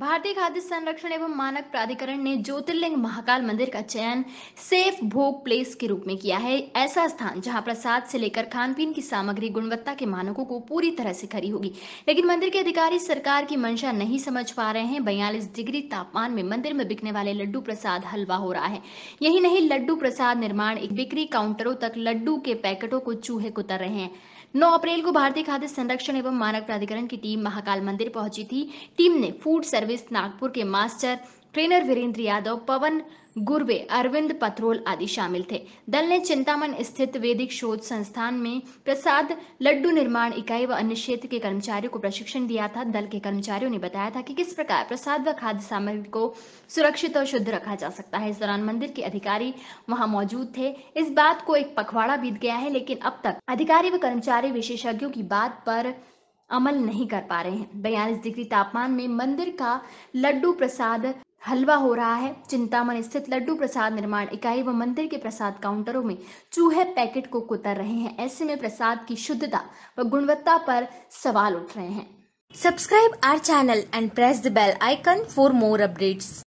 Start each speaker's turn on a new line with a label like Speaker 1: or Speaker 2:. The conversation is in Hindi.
Speaker 1: भारतीय खाद्य संरक्षण एवं मानक प्राधिकरण ने ज्योतिर्लिंग महाकाल मंदिर का चयन सेफ भोग प्लेस के रूप में किया है ऐसा स्थान जहां प्रसाद से लेकर खान पीन की सामग्री गुणवत्ता के मानकों को पूरी तरह से खरी होगी लेकिन मंदिर के अधिकारी सरकार की मंशा नहीं समझ पा रहे हैं बयालीस डिग्री तापमान में मंदिर में बिकने वाले लड्डू प्रसाद हलवा हो रहा है यही नहीं लड्डू प्रसाद निर्माण बिक्री काउंटरों तक लड्डू के पैकेटों को चूहे कुतर रहे हैं 9 अप्रैल को भारतीय खाद्य संरक्षण एवं मानक प्राधिकरण की टीम महाकाल मंदिर पहुंची थी टीम ने फूड सर्विस सर्विस नागपुर के मास्टर ट्रेनर वीरेंद्र यादव पवन गुर्वे अरविंद पथरोल आदि शामिल थे दल ने चिंतामन स्थित वैदिक शोध संस्थान में प्रसाद लड्डू निर्माण इकाई व अन्य क्षेत्र के कर्मचारियों को प्रशिक्षण दिया था दल के कर्मचारियों ने बताया था कि किस प्रकार प्रसाद व खाद्य सामग्री को सुरक्षित और शुद्ध रखा जा सकता है इस दौरान मंदिर के अधिकारी वहाँ मौजूद थे इस बात को एक पखवाड़ा बीत गया है लेकिन अब तक अधिकारी व कर्मचारी विशेषज्ञों की बात पर अमल नहीं कर पा रहे हैं बयालीस डिग्री तापमान में मंदिर का लड्डू प्रसाद हलवा हो रहा है चिंतामण स्थित लड्डू प्रसाद निर्माण इकाई व मंदिर के प्रसाद काउंटरों में चूहे पैकेट को कुतर रहे हैं ऐसे में प्रसाद की शुद्धता व गुणवत्ता पर सवाल उठ रहे हैं subscribe our channel and press the bell icon for more updates